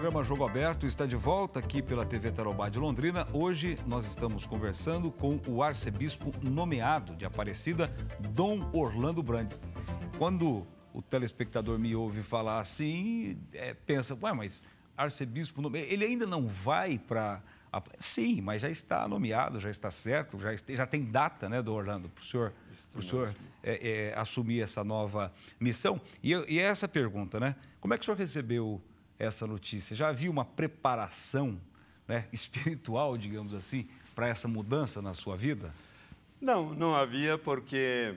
programa Jogo Aberto está de volta aqui pela TV Tarobá de Londrina. Hoje nós estamos conversando com o arcebispo nomeado de Aparecida, Dom Orlando Brandes. Quando o telespectador me ouve falar assim, é, pensa, ué, mas arcebispo nomeado, ele ainda não vai para... Sim, mas já está nomeado, já está certo, já, já tem data, né, do Orlando, para o senhor, pro senhor é, é, assumir essa nova missão. E, e é essa pergunta, né? Como é que o senhor recebeu essa notícia. Já havia uma preparação né, espiritual, digamos assim, para essa mudança na sua vida? Não, não havia, porque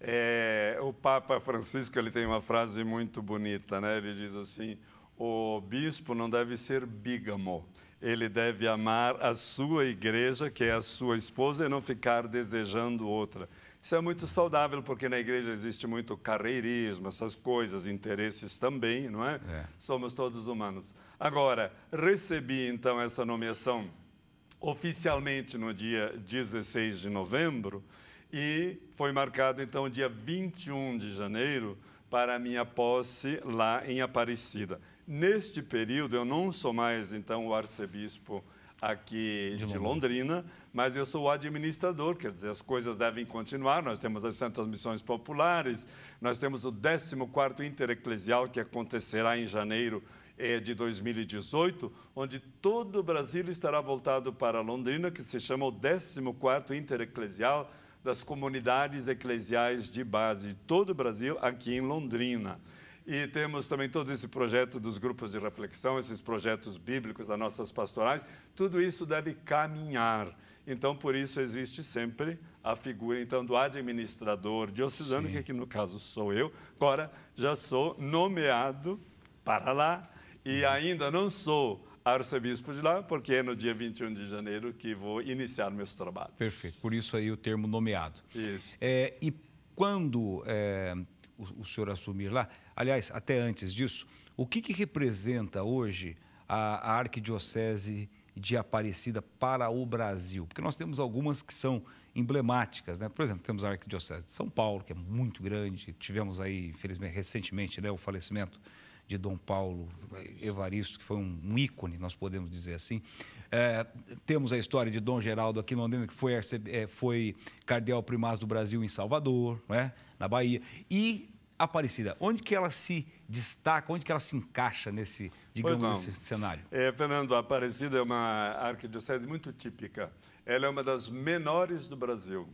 é, o Papa Francisco ele tem uma frase muito bonita, né? Ele diz assim: o bispo não deve ser bígamo ele deve amar a sua igreja, que é a sua esposa, e não ficar desejando outra. Isso é muito saudável, porque na igreja existe muito carreirismo, essas coisas, interesses também, não é? é. Somos todos humanos. Agora, recebi então essa nomeação oficialmente no dia 16 de novembro e foi marcado então o dia 21 de janeiro para a minha posse lá em Aparecida. Neste período eu não sou mais então o arcebispo aqui de, de Londrina. mas eu sou o administrador, quer dizer, as coisas devem continuar. Nós temos as Santas Missões Populares, nós temos o 14 Intereclesial, que acontecerá em janeiro eh, de 2018, onde todo o Brasil estará voltado para Londrina, que se chama o 14 Intereclesial das Comunidades Eclesiais de Base de todo o Brasil, aqui em Londrina. E temos também todo esse projeto dos grupos de reflexão, esses projetos bíblicos, as nossas pastorais. Tudo isso deve caminhar. Então, por isso existe sempre a figura então do administrador diocesano, que aqui no caso sou eu. Agora já sou nomeado para lá e uhum. ainda não sou arcebispo de lá, porque é no dia 21 de janeiro que vou iniciar meus trabalhos. Perfeito. Por isso aí o termo nomeado. Isso. É, e quando é, o, o senhor assumir lá, aliás, até antes disso, o que, que representa hoje a, a arquidiocese de Aparecida para o Brasil? Porque nós temos algumas que são emblemáticas, né? Por exemplo, temos a Arquidiocese de São Paulo, que é muito grande, tivemos aí, infelizmente, recentemente, né, o falecimento de Dom Paulo é Evaristo, que foi um, ícone, nós podemos dizer assim. É, temos a história de Dom Geraldo aqui em Londrina, que foi, é, foi cardeal primaz do Brasil em Salvador, né? na Bahia. E Aparecida, onde que ela se destaca, onde que ela se encaixa nesse, digamos, nesse cenário? É, Fernando, a Aparecida é uma arquidiocese muito típica. Ela é uma das menores do Brasil.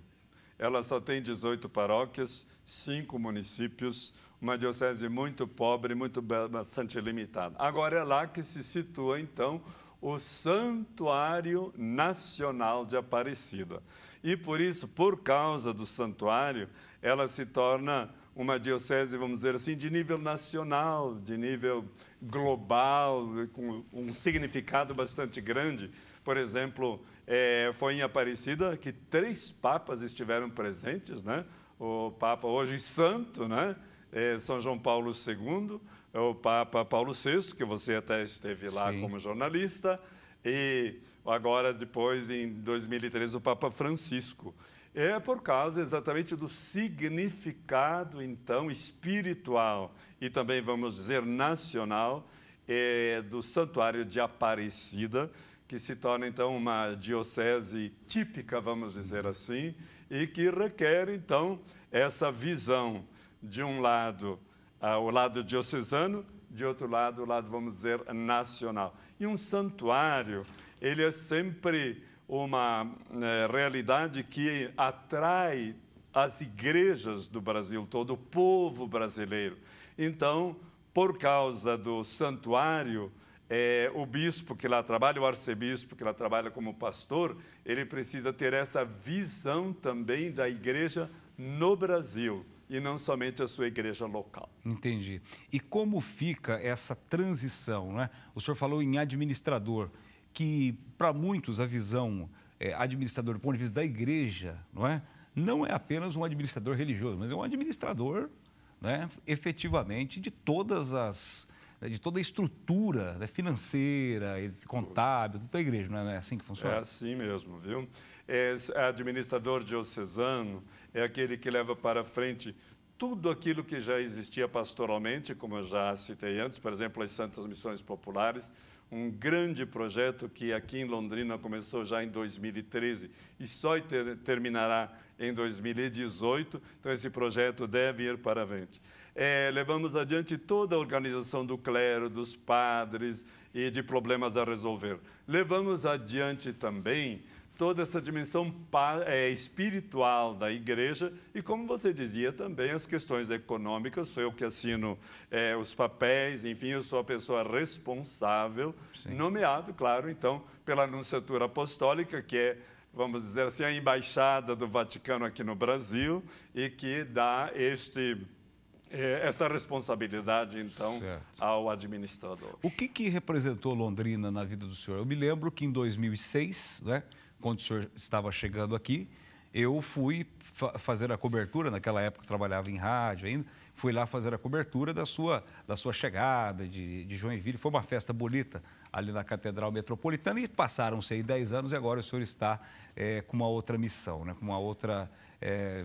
Ela só tem 18 paróquias, cinco municípios, uma diocese muito pobre, muito bastante limitada. Agora é lá que se situa então o Santuário Nacional de Aparecida. E por isso, por causa do santuário, ela se torna uma diocese, vamos dizer assim, de nível nacional, de nível global, com um significado bastante grande. Por exemplo, é, foi em Aparecida que três papas estiveram presentes, né? O Papa hoje santo, né? É, São João Paulo II, é o Papa Paulo VI, que você até esteve lá Sim. como jornalista, e agora depois em 2013 o Papa Francisco. É por causa exatamente do significado então espiritual e também vamos dizer nacional é, do Santuário de Aparecida, que se torna então uma diocese típica, vamos dizer assim, e que requer então essa visão de um lado ah, o lado diocesano, de outro lado o lado vamos dizer nacional. E um santuário, ele é sempre uma né, realidade que atrai as igrejas do Brasil todo, o povo brasileiro. Então, por causa do santuário, é, o bispo que lá trabalha, o arcebispo que lá trabalha como pastor, ele precisa ter essa visão também da igreja no Brasil e não somente a sua igreja local. Entendi. E como fica essa transição? Né? O senhor falou em administrador, que para muitos a visão é, administrador do ponto de vista da igreja, não é? Não é apenas um administrador religioso, mas é um administrador né, efetivamente de todas as né, de toda a estrutura né, financeira, contábil, da igreja, não é? não é assim que funciona? É assim mesmo, viu? É, é, administrador diocesano é aquele que leva para frente tudo aquilo que já existia pastoralmente, como eu já citei antes, por exemplo, as Santas Missões Populares, um grande projeto que aqui em Londrina começou já em 2013 e só ter, terminará em 2018. Então, esse projeto deve ir para frente é, levamos adiante toda a organização do clero, dos padres e de problemas a resolver. Levamos adiante também toda essa dimensão é, espiritual da igreja e, como você dizia, também as questões econômicas. Sou eu que assino é, os papéis, enfim, eu sou a pessoa responsável, Sim. nomeado, claro, então, pela Anunciatura Apostólica, que é, vamos dizer assim, a embaixada do Vaticano aqui no Brasil e que dá este é, essa é responsabilidade, então, certo. ao administrador. O que, que representou Londrina na vida do senhor? Eu me lembro que em 2006, né, quando o senhor estava chegando aqui, eu fui fa fazer a cobertura, naquela época trabalhava em rádio ainda, fui lá fazer a cobertura da sua, da sua chegada de, de Joinville. Foi uma festa bonita ali na Catedral Metropolitana e passaram-se aí 10 anos e agora o senhor está é, com uma outra missão, né, com uma outra é,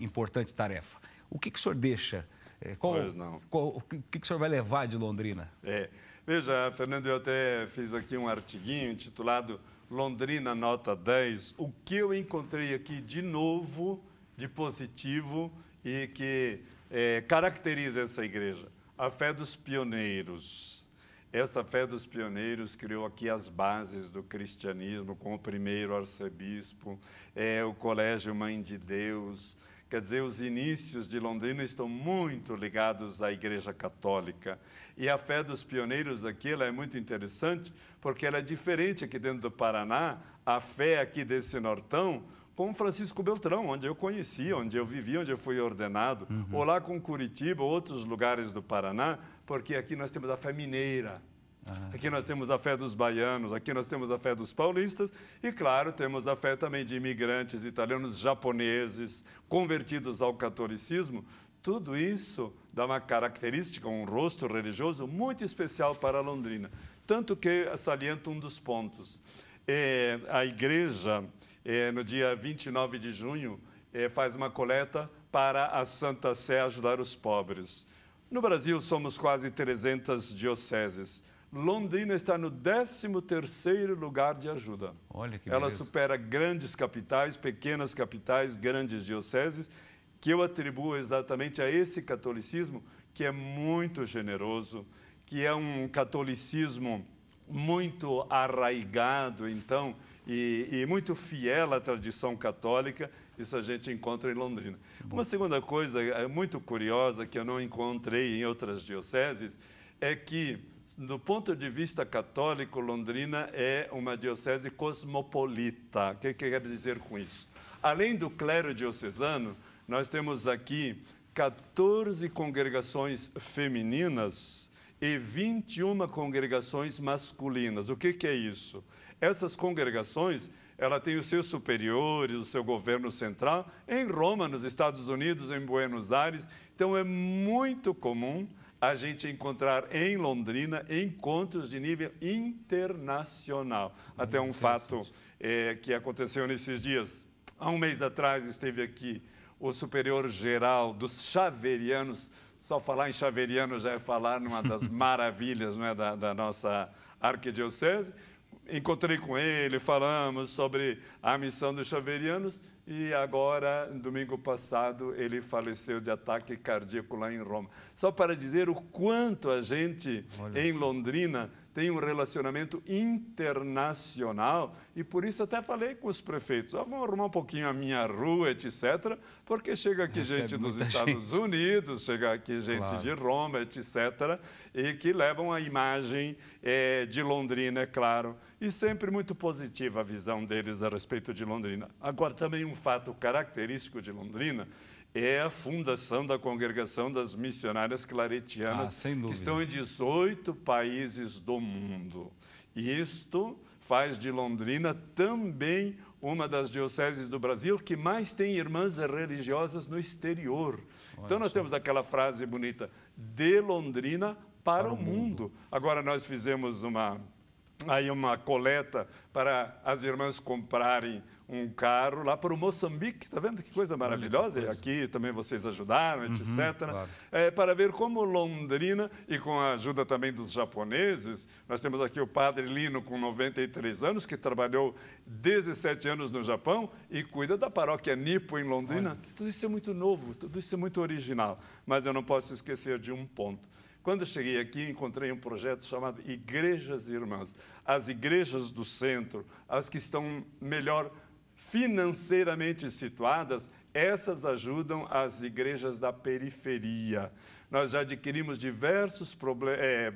importante tarefa. O que, que o senhor deixa é, qual, pois não. Qual, o que, que o senhor vai levar de Londrina? É. Veja, Fernando, eu até fiz aqui um artiguinho intitulado Londrina Nota 10, o que eu encontrei aqui de novo, de positivo e que é, caracteriza essa igreja? A fé dos pioneiros. Essa fé dos pioneiros criou aqui as bases do cristianismo, com o primeiro arcebispo, é, o Colégio Mãe de Deus, Quer dizer, os inícios de Londrina estão muito ligados à Igreja Católica. E a fé dos pioneiros aqui ela é muito interessante, porque ela é diferente aqui dentro do Paraná, a fé aqui desse nortão, com Francisco Beltrão, onde eu conheci, onde eu vivi, onde eu fui ordenado, uhum. ou lá com Curitiba, outros lugares do Paraná, porque aqui nós temos a fé mineira ah. Aqui nós temos a fé dos baianos, aqui nós temos a fé dos paulistas e, claro, temos a fé também de imigrantes italianos, japoneses, convertidos ao catolicismo. Tudo isso dá uma característica, um rosto religioso muito especial para a Londrina. Tanto que saliento um dos pontos. É, a igreja, é, no dia 29 de junho, é, faz uma coleta para a Santa Sé ajudar os pobres. No Brasil, somos quase 300 dioceses. Londrina está no 13º lugar de ajuda. Olha que Ela beleza. supera grandes capitais, pequenas capitais, grandes dioceses, que eu atribuo exatamente a esse catolicismo que é muito generoso, que é um catolicismo muito arraigado, então, e, e, muito fiel à tradição católica, isso a gente encontra em Londrina. Uma segunda coisa é, muito curiosa que eu não encontrei em outras dioceses é que do ponto de vista católico, Londrina é uma diocese cosmopolita. O que, que quer dizer com isso? Além do clero diocesano, nós temos aqui 14 congregações femininas e 21 congregações masculinas. O que, que é isso? Essas congregações ela tem os seus superiores, o seu governo central, em Roma, nos Estados Unidos, em Buenos Aires. Então, é muito comum a gente encontrar em Londrina encontros de nível internacional. Muito Até um fato é, que aconteceu nesses dias. Há um mês atrás esteve aqui o superior geral dos chaverianos. Só falar em chaveriano já é falar numa das maravilhas não é, da, da nossa arquidiocese. Encontrei com ele, falamos sobre a missão dos chaverianos e agora, domingo passado, ele faleceu de ataque cardíaco lá em Roma. Só para dizer o quanto a gente Olha. em Londrina tem um relacionamento internacional e por isso até falei com os prefeitos, ah, vamos arrumar um pouquinho a minha rua, etc, porque chega aqui Recebe gente dos Estados gente. Unidos, chega aqui gente claro. de Roma, etc, e que levam a imagem é, de Londrina, é claro, e sempre muito positiva a visão deles a respeito de Londrina. Agora também um um fato característico de Londrina é a fundação da Congregação das Missionárias Claretianas, ah, que estão em 18 países do mundo. isto faz de Londrina também uma das dioceses do Brasil que mais tem irmãs religiosas no exterior. Olha então, nós temos aquela frase bonita, de Londrina para, para o mundo. mundo. Agora, nós fizemos uma aí uma coleta para as irmãs comprarem um carro lá para o Moçambique, tá vendo que coisa maravilhosa? E Aqui também vocês ajudaram, uhum, etc. claro. é, para ver como Londrina, e com a ajuda também dos japoneses, nós temos aqui o padre Lino, com 93 anos, que trabalhou 17 anos no Japão e cuida da paróquia Nipo, em Londrina. Olha. Tudo isso é muito novo, tudo isso é muito original, mas eu não posso esquecer de um ponto quando cheguei aqui, encontrei um projeto chamado Igrejas Irmãs. As igrejas do centro, as que estão melhor financeiramente situadas, essas ajudam as igrejas da periferia. Nós já adquirimos diversos, é,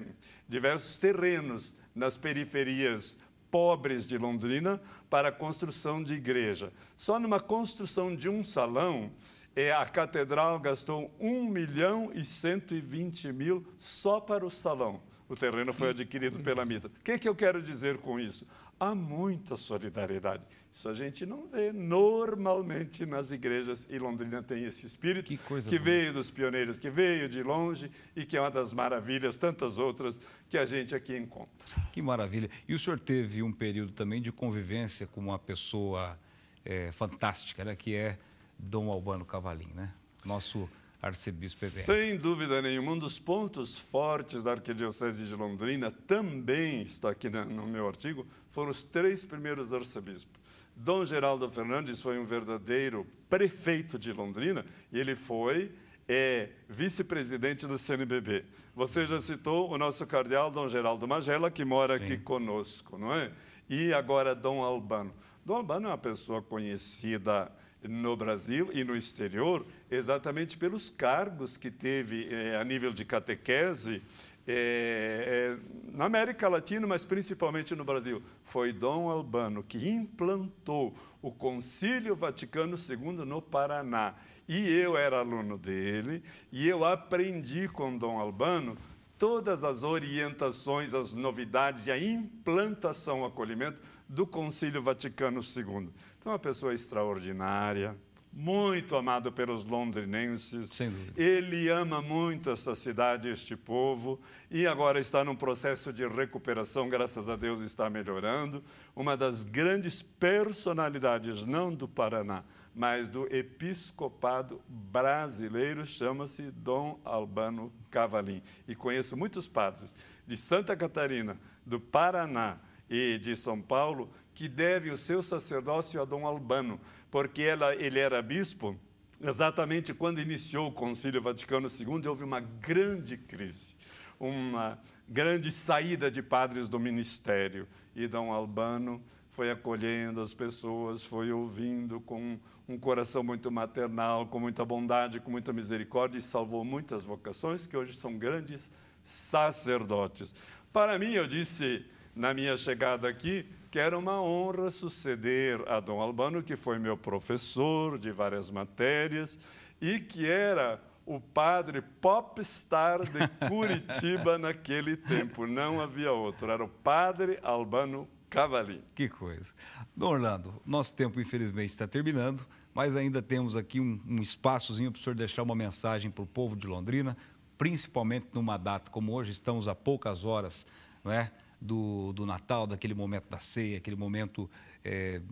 diversos terrenos nas periferias pobres de Londrina para a construção de igreja. Só numa construção de um salão, é, a catedral gastou 1 milhão e 120 mil só para o salão. O terreno foi adquirido pela Mitra. O que, que eu quero dizer com isso? Há muita solidariedade. Isso a gente não vê normalmente nas igrejas, e Londrina tem esse espírito que, que veio dos pioneiros, que veio de longe e que é uma das maravilhas, tantas outras, que a gente aqui encontra. Que maravilha. E o senhor teve um período também de convivência com uma pessoa é, fantástica, né, que é Dom Albano Cavalim, né? Nosso arcebispo evento. Sem dúvida nenhuma, um dos pontos fortes da Arquidiocese de Londrina, também está aqui no meu artigo, foram os três primeiros arcebispos. Dom Geraldo Fernandes foi um verdadeiro prefeito de Londrina e ele foi é, vice-presidente do CNBB. Você já citou o nosso cardeal Dom Geraldo Magela, que mora Sim. aqui conosco, não é? E agora Dom Albano. Dom Albano é uma pessoa conhecida no Brasil e no exterior, exatamente pelos cargos que teve eh, a nível de catequese eh, eh na América Latina, mas principalmente no Brasil. Foi Dom Albano que implantou o Concílio Vaticano II no Paraná. E eu era aluno dele, e eu aprendi com Dom Albano todas as orientações, as novidades e a implantação, o acolhimento do Concílio Vaticano II. Então, uma pessoa extraordinária, muito amado pelos londrinenses. Ele ama muito essa cidade, este povo, e agora está num processo de recuperação, graças a Deus está melhorando. Uma das grandes personalidades, não do Paraná, mas do episcopado brasileiro, chama-se Dom Albano Cavalim. E conheço muitos padres de Santa Catarina, do Paraná e de São Paulo que devem o seu sacerdócio a Dom Albano, porque ela, ele era bispo exatamente quando iniciou o Concílio Vaticano II, houve uma grande crise, uma grande saída de padres do ministério. E Dom Albano foi acolhendo as pessoas, foi ouvindo com um coração muito maternal, com muita bondade, com muita misericórdia e salvou muitas vocações que hoje são grandes sacerdotes. Para mim, eu disse na minha chegada aqui que era uma honra suceder a Dom Albano, que foi meu professor de várias matérias e que era o padre popstar de Curitiba naquele tempo. Não havia outro. Era o padre Albano ficava ali. Que coisa. Dom Orlando, nosso tempo, infelizmente, está terminando, mas ainda temos aqui um, um espaçozinho para o senhor deixar uma mensagem para o povo de Londrina, principalmente numa data como hoje, estamos a poucas horas não é, do, do Natal, daquele momento da ceia, aquele momento é,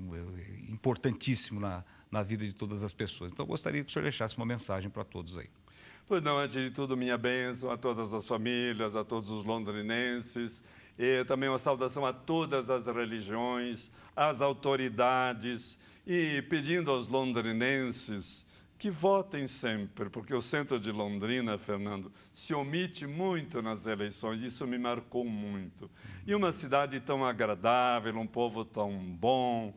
importantíssimo na, na vida de todas as pessoas. Então, eu gostaria que o senhor deixasse uma mensagem para todos aí. Pois não, antes de tudo, minha bênção a todas as famílias, a todos os londrinenses e também uma saudação a todas as religiões, às autoridades e pedindo aos londrinenses que votem sempre, porque o centro de Londrina, Fernando, se omite muito nas eleições, isso me marcou muito. E uma cidade tão agradável, um povo tão bom,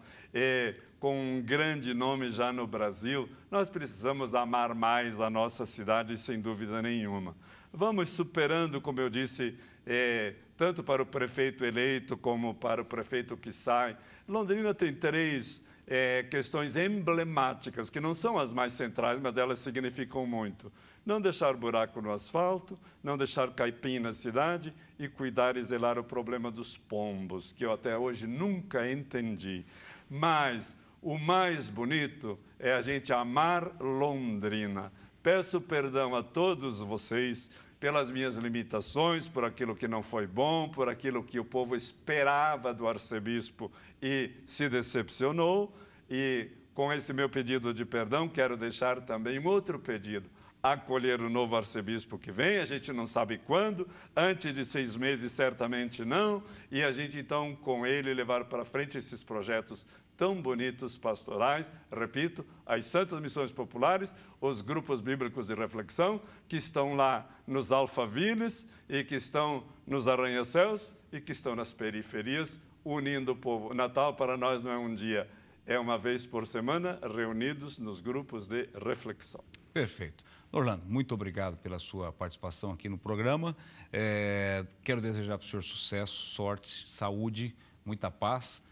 com um grande nome já no Brasil, nós precisamos amar mais a nossa cidade, sem dúvida nenhuma. Vamos superando, como eu disse, eh, tanto para o prefeito eleito como para o prefeito que sai. Londrina tem três é, questões emblemáticas, que não são as mais centrais, mas elas significam muito. Não deixar buraco no asfalto, não deixar caipim na cidade e cuidar e zelar o problema dos pombos, que eu até hoje nunca entendi. Mas o mais bonito é a gente amar Londrina. Peço perdão a todos vocês pelas minhas limitações, por aquilo que não foi bom, por aquilo que o povo esperava do arcebispo e se decepcionou. E com esse meu pedido de perdão, quero deixar também um outro pedido. Acolher o novo arcebispo que vem, a gente não sabe quando, antes de seis meses certamente não, e a gente então com ele levar para frente esses projetos tão bonitos pastorais, repito, as Santas Missões Populares, os grupos bíblicos de reflexão que estão lá nos alfaviles e que estão nos arranha-céus e que estão nas periferias, unindo o povo. Natal para nós não é um dia, é uma vez por semana, reunidos nos grupos de reflexão. Perfeito. Orlando, muito obrigado pela sua participação aqui no programa. É, quero desejar para o senhor sucesso, sorte, saúde, muita paz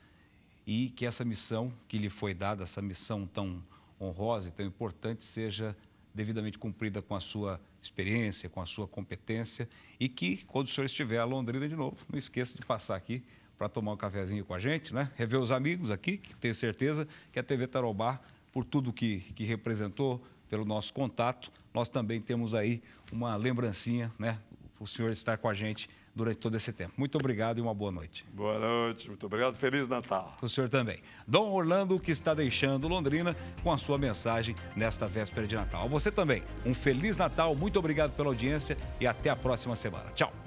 e que essa missão que lhe foi dada, essa missão tão honrosa e tão importante, seja devidamente cumprida com a sua experiência, com a sua competência e que, quando o senhor estiver a Londrina de novo, não esqueça de passar aqui para tomar um cafezinho com a gente, né? rever os amigos aqui, que tenho certeza que a TV Tarobá, por tudo que, que representou, pelo nosso contato, nós também temos aí uma lembrancinha, né? o senhor estar com a gente durante todo esse tempo. Muito obrigado e uma boa noite. Boa noite, muito obrigado. Feliz Natal. O senhor também. Dom Orlando, que está deixando Londrina com a sua mensagem nesta véspera de Natal. A você também, um Feliz Natal, muito obrigado pela audiência e até a próxima semana. Tchau.